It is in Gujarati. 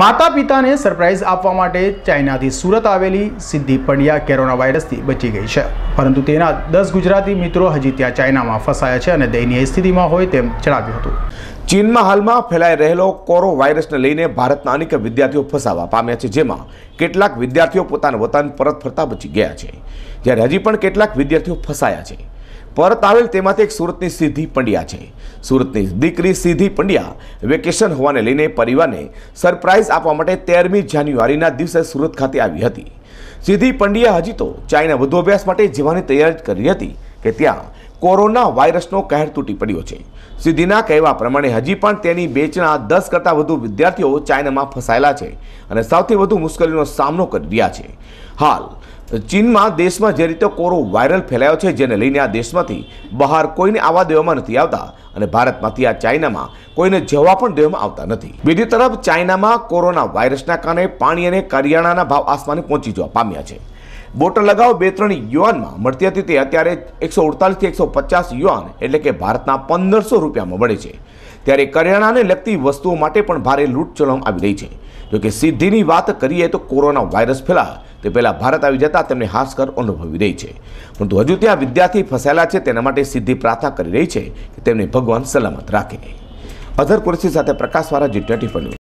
માતા પિતાને સરપ્રાઇઝ આપવા માટે ચાઇનાથી સુરત આવેલી સિદ્ધિ પંડ્યા કોરોના વાયરસથી બચી ગઈ છે પરંતુ તેના દસ ગુજરાતી મિત્રો હજી ત્યાં ચાઇનામાં ફસાયા છે અને દયનીય સ્થિતિમાં હોય તેમ જણાવ્યું હતું ચીનમાં હાલમાં ફેલાઈ રહેલો કોરો વાયરસને લઈને ભારતના અનેક વિદ્યાર્થીઓ ફસાવા પામ્યા છે જેમાં કેટલાક વિદ્યાર્થીઓ પોતાના વતન પરત ફરતા બચી ગયા છે જ્યારે હજી પણ કેટલાક વિદ્યાર્થીઓ ફસાયા છે પરત આવેલ તેમાંથી એક સુરતની સિદ્ધિ પંડ્યા છે સુરતની દીકરી સિદ્ધિ પંડ્યા વેકેશન હોવાને લઈને પરિવારને સરપ્રાઇઝ આપવા માટે તેરમી જાન્યુઆરીના દિવસે સુરત ખાતે આવી હતી સિદ્ધિ પંડ્યા હજી તો ચાઇના વધુ અભ્યાસ માટે જવાની તૈયારી કરી હતી કે ત્યાં કોરોના વાયરસનો કહેર તૂટી પડ્યો છે સિદ્ધિના કહેવા પ્રમાણે હજી પણ તેની બેચના દસ કરતાં વધુ વિદ્યાર્થીઓ ચાઇનામાં ફસાયેલા છે અને સૌથી વધુ મુશ્કેલીનો સામનો કરી રહ્યા છે હાલ ચીનમાં દેશમાં જે રીતે કોરો વાયરલ ફેલાયો છે જેને લઈને આ દેશમાંથી બહાર કોઈને આવવા દેવામાં નથી આવતા અને ભારતમાંથી આ ચાઇનામાં કોઈને જવા પણ દેવામાં આવતા નથી બીજી તરફ ચાઇનામાં કોરોના વાયરસના કારણે પાણી અને કરિયાણાના ભાવ આસમાને પહોંચી જવા પામ્યા છે બોટર લગાવ બે ત્રણ યુવાનમાં મળતી હતી તે અત્યારે એકસો અડતાલીસથી એકસો પચાસ યુવાન એટલે કે ભારતના પંદરસો રૂપિયામાં મળે છે ત્યારે કરિયાણાને લગતી વસ્તુઓ માટે પણ ભારે લૂંટ ચલણ આવી રહી છે જોકે સિદ્ધિની વાત કરીએ તો કોરોના વાયરસ ફેલા તે પહેલાં ભારત આવી જતાં તેમને હાશકર અનુભવી રહી છે પરંતુ હજુ ત્યાં વિદ્યાર્થી ફસાયેલા છે તેના માટે સિદ્ધિ પ્રાર્થના કરી રહી છે કે તેમને ભગવાન સલામત રાખે અધર કુરસી સાથે પ્રકાશવાળા જી ટ્વેન્ટી